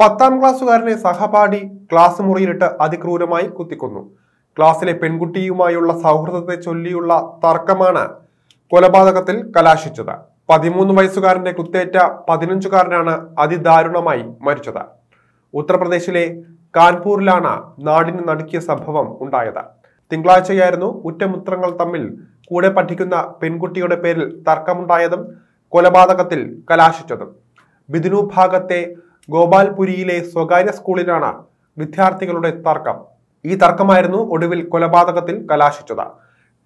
പത്താം ക്ലാസ്സുകാരനെ സഹപാഠി ക്ലാസ് മുറിയിലിട്ട് അതിക്രൂരമായി കുത്തിക്കൊന്നു ക്ലാസ്സിലെ പെൺകുട്ടിയുമായുള്ള സൗഹൃദത്തെ ചൊല്ലിയുള്ള തർക്കമാണ് കൊലപാതകത്തിൽ കലാശിച്ചത് പതിമൂന്ന് വയസ്സുകാരന്റെ കുത്തേറ്റ പതിനഞ്ചുകാരനാണ് അതിദാരുണമായി മരിച്ചത് ഉത്തർപ്രദേശിലെ കാൺപൂരിലാണ് നാടിന് നടുക്കിയ സംഭവം ഉണ്ടായത് തിങ്കളാഴ്ചയായിരുന്നു ഉറ്റമുത്രങ്ങൾ തമ്മിൽ കൂടെ പഠിക്കുന്ന പെൺകുട്ടിയുടെ പേരിൽ തർക്കമുണ്ടായതും കൊലപാതകത്തിൽ കലാശിച്ചതും ബിദിനു ഭാഗത്തെ ഗോപാൽപുരിയിലെ സ്വകാര്യ സ്കൂളിലാണ് വിദ്യാർത്ഥികളുടെ തർക്കം ഈ തർക്കമായിരുന്നു ഒടുവിൽ കൊലപാതകത്തിൽ കലാശിച്ചത്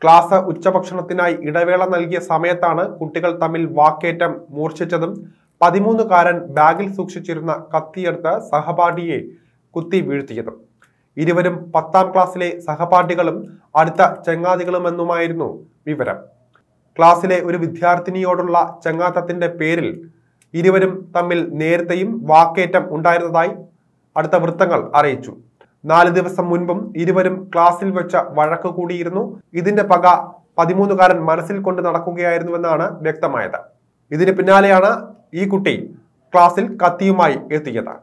ക്ലാസ് ഉച്ചഭക്ഷണത്തിനായി ഇടവേള നൽകിയ സമയത്താണ് കുട്ടികൾ തമ്മിൽ വാക്കേറ്റം മൂർച്ഛിച്ചതും പതിമൂന്നുകാരൻ ബാഗിൽ സൂക്ഷിച്ചിരുന്ന കത്തിയെടുത്ത് സഹപാഠിയെ കുത്തി വീഴ്ത്തിയതും ഇരുവരും പത്താം ക്ലാസ്സിലെ സഹപാഠികളും അടുത്ത ചങ്ങാതികളുമെന്നുമായിരുന്നു വിവരം ക്ലാസ്സിലെ ഒരു വിദ്യാർത്ഥിനിയോടുള്ള ചങ്ങാത്തത്തിന്റെ പേരിൽ ഇരുവരും തമ്മിൽ നേരത്തെയും വാക്കേറ്റം ഉണ്ടായിരുന്നതായി അടുത്ത വൃത്തങ്ങൾ അറിയിച്ചു നാല് ദിവസം മുൻപും ഇരുവരും ക്ലാസ്സിൽ വെച്ച വഴക്ക് കൂടിയിരുന്നു ഇതിന്റെ പക പതിമൂന്നുകാരൻ മനസ്സിൽ കൊണ്ട് നടക്കുകയായിരുന്നുവെന്നാണ് വ്യക്തമായത് ഇതിന് പിന്നാലെയാണ് ഈ കുട്ടി ക്ലാസ്സിൽ കത്തിയുമായി എത്തിയത്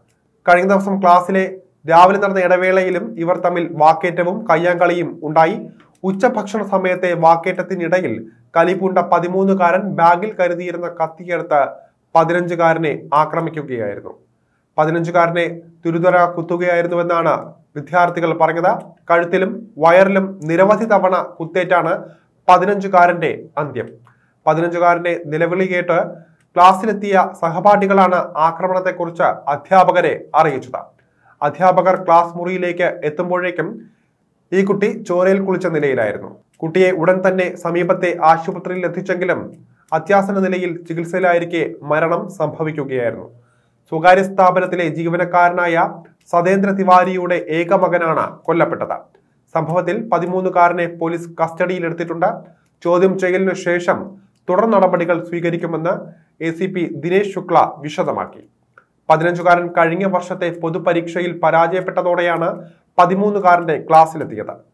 കഴിഞ്ഞ ദിവസം ക്ലാസ്സിലെ രാവിലെ നടന്ന ഇടവേളയിലും ഇവർ തമ്മിൽ വാക്കേറ്റവും കയ്യാങ്കളിയും ഉണ്ടായി ഉച്ചഭക്ഷണ സമയത്തെ വാക്കേറ്റത്തിനിടയിൽ കലിപൂണ്ട പതിമൂന്നുകാരൻ ബാഗിൽ കരുതിയിരുന്ന കത്തിയെടുത്ത് പതിനഞ്ചുകാരനെ ആക്രമിക്കുകയായിരുന്നു പതിനഞ്ചുകാരനെ തുരുതര കുത്തുകയായിരുന്നുവെന്നാണ് വിദ്യാർത്ഥികൾ പറഞ്ഞത് കഴുത്തിലും വയറിലും നിരവധി തവണ കുത്തേറ്റാണ് പതിനഞ്ചുകാരന്റെ അന്ത്യം പതിനഞ്ചുകാരന്റെ നിലവിളി കേട്ട് ക്ലാസ്സിലെത്തിയ സഹപാഠികളാണ് ആക്രമണത്തെക്കുറിച്ച് അധ്യാപകരെ അറിയിച്ചത് അധ്യാപകർ ക്ലാസ് മുറിയിലേക്ക് എത്തുമ്പോഴേക്കും ഈ കുട്ടി ചോരയിൽ കുളിച്ച നിലയിലായിരുന്നു കുട്ടിയെ ഉടൻ തന്നെ സമീപത്തെ ആശുപത്രിയിൽ എത്തിച്ചെങ്കിലും അത്യാസന നിലയിൽ ചികിത്സയിലായിരിക്കെ മരണം സംഭവിക്കുകയായിരുന്നു സ്വകാര്യ സ്ഥാപനത്തിലെ ജീവനക്കാരനായ സതേന്ദ്ര തിവാരിയുടെ ഏകമകനാണ് കൊല്ലപ്പെട്ടത് സംഭവത്തിൽ പതിമൂന്നുകാരനെ പോലീസ് കസ്റ്റഡിയിലെടുത്തിട്ടുണ്ട് ചോദ്യം ചെയ്യലിനു ശേഷം തുടർ നടപടികൾ സ്വീകരിക്കുമെന്ന് A C P Dinesh Shukla വിശദമാക്കി പതിനഞ്ചുകാരൻ കഴിഞ്ഞ വർഷത്തെ പൊതുപരീക്ഷയിൽ പരാജയപ്പെട്ടതോടെയാണ് പതിമൂന്നുകാരന്റെ ക്ലാസ്സിലെത്തിയത്